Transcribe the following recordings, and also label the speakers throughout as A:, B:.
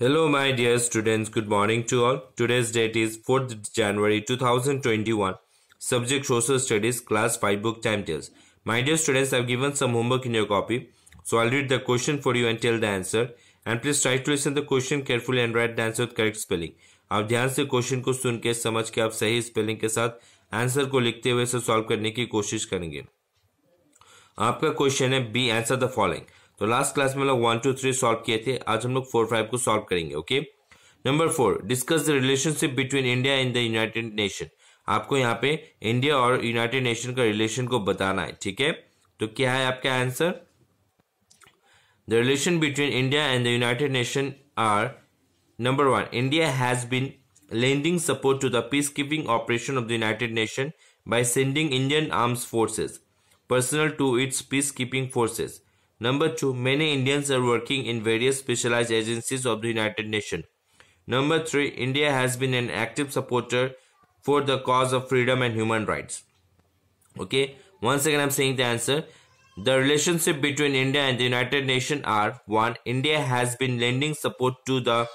A: Hello my dear students, good morning to all. Today's date is 4th January 2021. Subject Social Studies, Class 5 Book Tales. My dear students, I've given some homework in your copy. So I'll read the question for you and tell the answer. And please try to listen the question carefully and write the answer with correct spelling. आप ध्यान से question को सुन के समझ के आप सही spelling के साथ आंसर को लिखते हुए इसे सॉल्व करने की कोशिश करेंगे आपका क्वेश्चन है बी आंसर द फॉलोइंग तो लास्ट क्लास में लोग वन टू थ्री सॉल्व किए थे आज हम लोग फोर फाइव को सॉल्व करेंगे okay number four discuss the relationship between India and the United Nation आपको यहाँ पे इंडिया और यूनाइटेड नेशन का रिलेशन को बताना है ठीक है तो क्या है आपका answer the relation between India and the United Nation are number one India has been lending support to the peacekeeping operation of the United Nation by sending Indian arms forces personnel to its peacekeeping forces Number 2. Many Indians are working in various specialized agencies of the United Nations. Number 3. India has been an active supporter for the cause of freedom and human rights. Okay, once again I'm saying the answer. The relationship between India and the United Nations are 1. India has been lending support to the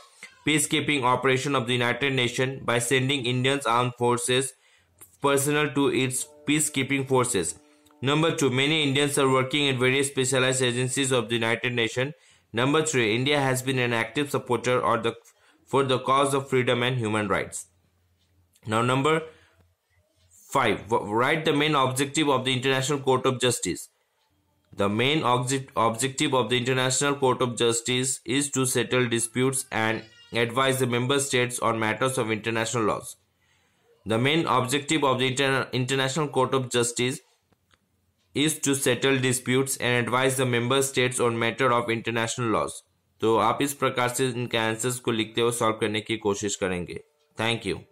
A: peacekeeping operation of the United Nations by sending Indians armed forces personnel to its peacekeeping forces. Number two, many Indians are working in various specialized agencies of the United Nations. Number three, India has been an active supporter or the, for the cause of freedom and human rights. Now, number five, write the main objective of the International Court of Justice. The main object, objective of the International Court of Justice is to settle disputes and advise the member states on matters of international laws. The main objective of the Inter International Court of Justice is to settle dispute and advise the member states on matter of international laws तो आप इस प्रकार से इनके answers को लिखते हुए solve करने की कोशिश करेंगे थैंक यू